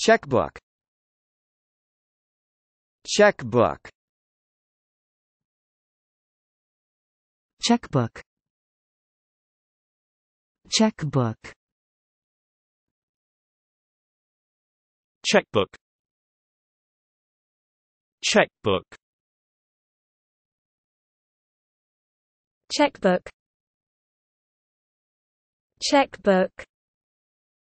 Checkbook Checkbook Checkbook Checkbook Checkbook Checkbook Checkbook Checkbook